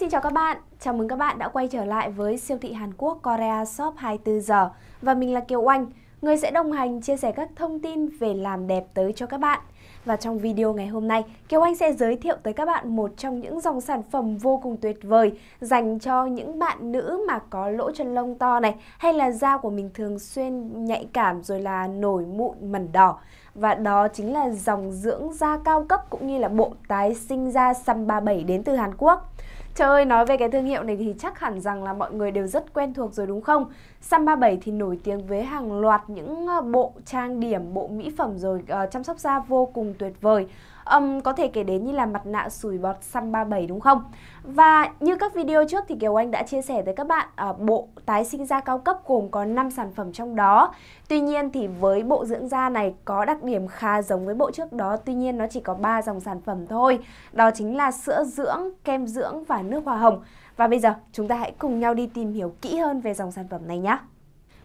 xin chào các bạn. Chào mừng các bạn đã quay trở lại với siêu thị Hàn Quốc Korea Shop 24 giờ và mình là Kiều Oanh, người sẽ đồng hành chia sẻ các thông tin về làm đẹp tới cho các bạn. Và trong video ngày hôm nay, Kiều Anh sẽ giới thiệu tới các bạn một trong những dòng sản phẩm vô cùng tuyệt vời dành cho những bạn nữ mà có lỗ chân lông to này hay là da của mình thường xuyên nhạy cảm rồi là nổi mụn mẩn đỏ và đó chính là dòng dưỡng da cao cấp cũng như là bộ tái sinh da Sun 37 đến từ Hàn Quốc. Trời ơi, nói về cái thương hiệu này thì chắc hẳn rằng là mọi người đều rất quen thuộc rồi đúng không? Sun 37 thì nổi tiếng với hàng loạt những ờ, bộ trang điểm, bộ mỹ phẩm rồi uh, chăm sóc da vô cùng tuyệt vời um, có thể kể đến như là mặt nạ sủi bọt săn 37 đúng không? Và như các video trước thì Kiều Anh đã chia sẻ với các bạn uh, bộ tái sinh da cao cấp gồm có 5 sản phẩm trong đó. Tuy nhiên thì với bộ dưỡng da này có đặc điểm khá giống với bộ trước đó, tuy nhiên nó chỉ có 3 dòng sản phẩm thôi. Đó chính là sữa dưỡng, kem dưỡng và nước hoa hồng. Và bây giờ chúng ta hãy cùng nhau đi tìm hiểu kỹ hơn về dòng sản phẩm này nhé.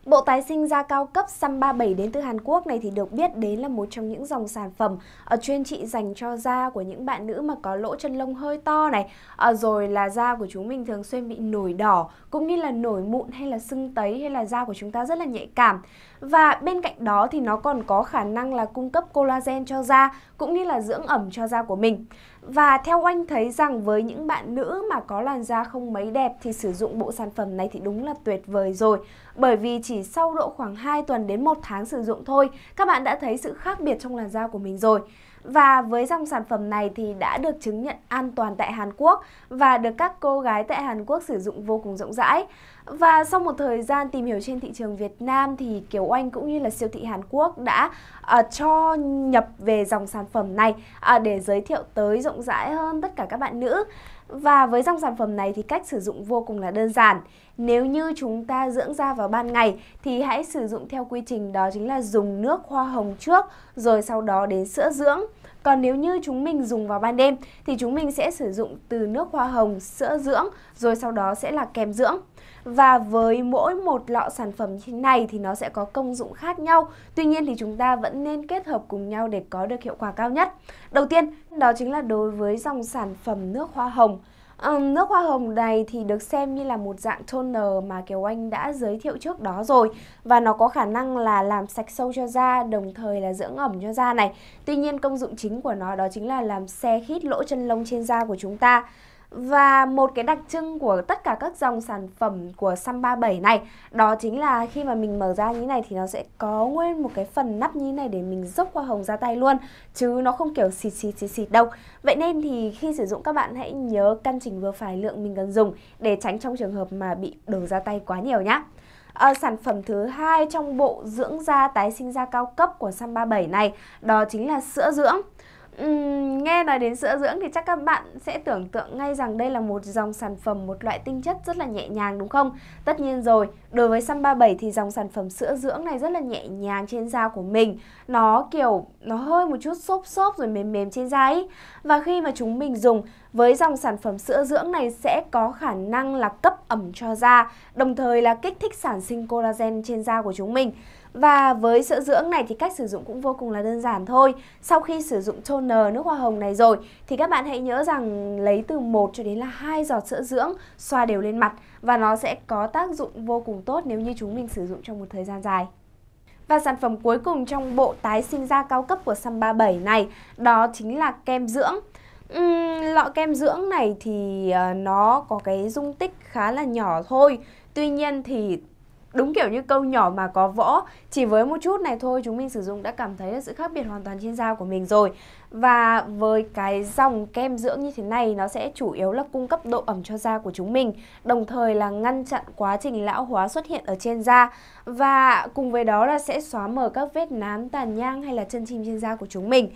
Bộ tái sinh da cao cấp Sun 37 đến từ Hàn Quốc này thì được biết đến là một trong những dòng sản phẩm ở ờ, chuyên trị dành cho da của những bạn nữ mà có lỗ chân lông hơi to này, ờ, rồi là da của chúng mình thường xuyên bị nổi đỏ cũng như là nổi mụn hay là sưng tấy hay là da của chúng ta rất là nhạy cảm. Và bên cạnh đó thì nó còn có khả năng là cung cấp collagen cho da cũng như là dưỡng ẩm cho da của mình. Và theo anh thấy rằng với những bạn nữ mà có làn da không mấy đẹp thì sử dụng bộ sản phẩm này thì đúng là tuyệt vời rồi bởi vì chỉ chỉ sau độ khoảng 2 tuần đến 1 tháng sử dụng thôi, các bạn đã thấy sự khác biệt trong làn da của mình rồi. Và với dòng sản phẩm này thì đã được chứng nhận an toàn tại Hàn Quốc và được các cô gái tại Hàn Quốc sử dụng vô cùng rộng rãi. Và sau một thời gian tìm hiểu trên thị trường Việt Nam thì Kiều Oanh cũng như là siêu thị Hàn Quốc đã uh, cho nhập về dòng sản phẩm này uh, để giới thiệu tới rộng rãi hơn tất cả các bạn nữ. Và với dòng sản phẩm này thì cách sử dụng vô cùng là đơn giản. Nếu như chúng ta dưỡng da vào ban ngày thì hãy sử dụng theo quy trình đó chính là dùng nước hoa hồng trước rồi sau đó đến sữa dưỡng. Còn nếu như chúng mình dùng vào ban đêm thì chúng mình sẽ sử dụng từ nước hoa hồng, sữa dưỡng rồi sau đó sẽ là kem dưỡng. Và với mỗi một lọ sản phẩm như thế này thì nó sẽ có công dụng khác nhau. Tuy nhiên thì chúng ta vẫn nên kết hợp cùng nhau để có được hiệu quả cao nhất. Đầu tiên đó chính là đối với dòng sản phẩm nước hoa hồng Ừ, nước hoa hồng này thì được xem như là một dạng toner mà Kiều Anh đã giới thiệu trước đó rồi và nó có khả năng là làm sạch sâu cho da đồng thời là dưỡng ẩm cho da này. Tuy nhiên công dụng chính của nó đó chính là làm xe khít lỗ chân lông trên da của chúng ta. Và một cái đặc trưng của tất cả các dòng sản phẩm của Sam 37 này Đó chính là khi mà mình mở ra như này thì nó sẽ có nguyên một cái phần nắp như này để mình dốc qua hồng ra tay luôn Chứ nó không kiểu xịt xịt xịt xịt đâu Vậy nên thì khi sử dụng các bạn hãy nhớ căn chỉnh vừa phải lượng mình cần dùng Để tránh trong trường hợp mà bị đổ ra tay quá nhiều nhá À, sản phẩm thứ hai trong bộ dưỡng da tái sinh da cao cấp của Sam 37 này đó chính là sữa dưỡng. Uhm, nghe nói đến sữa dưỡng thì chắc các bạn sẽ tưởng tượng ngay rằng đây là một dòng sản phẩm, một loại tinh chất rất là nhẹ nhàng đúng không? Tất nhiên rồi, đối với Sun 37 thì dòng sản phẩm sữa dưỡng này rất là nhẹ nhàng trên da của mình. Nó kiểu, nó hơi một chút xốp xốp rồi mềm mềm trên da ấy. Và khi mà chúng mình dùng, với dòng sản phẩm sữa dưỡng này sẽ có khả năng là cấp ẩm cho da, đồng thời là kích thích sản sinh collagen trên da của chúng mình. Và với sữa dưỡng này thì cách sử dụng cũng vô cùng là đơn giản thôi. Sau khi sử dụng toner nước hoa hồng này rồi thì các bạn hãy nhớ rằng lấy từ 1 cho đến là 2 giọt sữa dưỡng xoa đều lên mặt và nó sẽ có tác dụng vô cùng tốt nếu như chúng mình sử dụng trong một thời gian dài. Và sản phẩm cuối cùng trong bộ tái sinh da cao cấp của Sun 37 này đó chính là kem dưỡng. Uhm, lọ kem dưỡng này thì ờ, nó có cái dung tích khá là nhỏ thôi Tuy nhiên thì Đúng kiểu như câu nhỏ mà có võ Chỉ với một chút này thôi chúng mình sử dụng đã cảm thấy sự khác biệt hoàn toàn trên da của mình rồi Và với cái dòng kem dưỡng như thế này Nó sẽ chủ yếu là cung cấp độ ẩm cho da của chúng mình Đồng thời là ngăn chặn quá trình lão hóa xuất hiện ở trên da Và cùng với đó là sẽ xóa mờ các vết nám, tàn nhang hay là chân chim trên da của chúng mình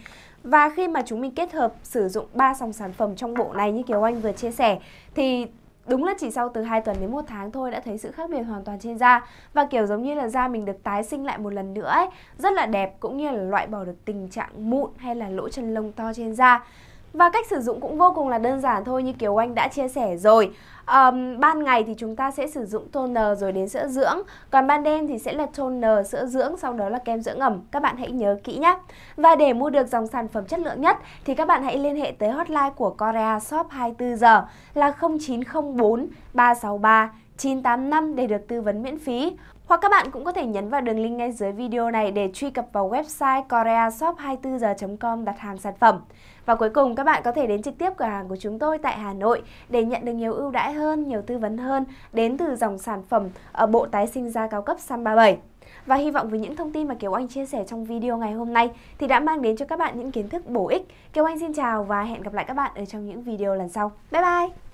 và khi mà chúng mình kết hợp sử dụng ba dòng sản phẩm trong bộ này như Kiều Anh vừa chia sẻ thì Đúng là chỉ sau từ 2 tuần đến 1 tháng thôi đã thấy sự khác biệt hoàn toàn trên da và kiểu giống như là da mình được tái sinh lại một lần nữa ấy, rất là đẹp cũng như là loại bỏ được tình trạng mụn hay là lỗ chân lông to trên da. Và cách sử dụng cũng vô cùng là đơn giản thôi như kiểu Anh đã chia sẻ rồi. Um, ban ngày thì chúng ta sẽ sử dụng toner rồi đến sữa dưỡng Còn ban đêm thì sẽ là toner, sữa dưỡng, sau đó là kem dưỡng ẩm Các bạn hãy nhớ kỹ nhé Và để mua được dòng sản phẩm chất lượng nhất Thì các bạn hãy liên hệ tới hotline của Korea Shop 24 giờ Là 0904 363 985 để được tư vấn miễn phí hoặc các bạn cũng có thể nhấn vào đường link ngay dưới video này để truy cập vào website koreashop24h.com đặt hàng sản phẩm. Và cuối cùng các bạn có thể đến trực tiếp cửa hàng của chúng tôi tại Hà Nội để nhận được nhiều ưu đãi hơn, nhiều tư vấn hơn đến từ dòng sản phẩm ở ờ, bộ tái sinh da cao cấp sam 37. Và hy vọng với những thông tin mà Kiều Anh chia sẻ trong video ngày hôm nay thì đã mang đến cho các bạn những kiến thức bổ ích. Kiều Anh xin chào và hẹn gặp lại các bạn ở trong những video lần sau. Bye bye!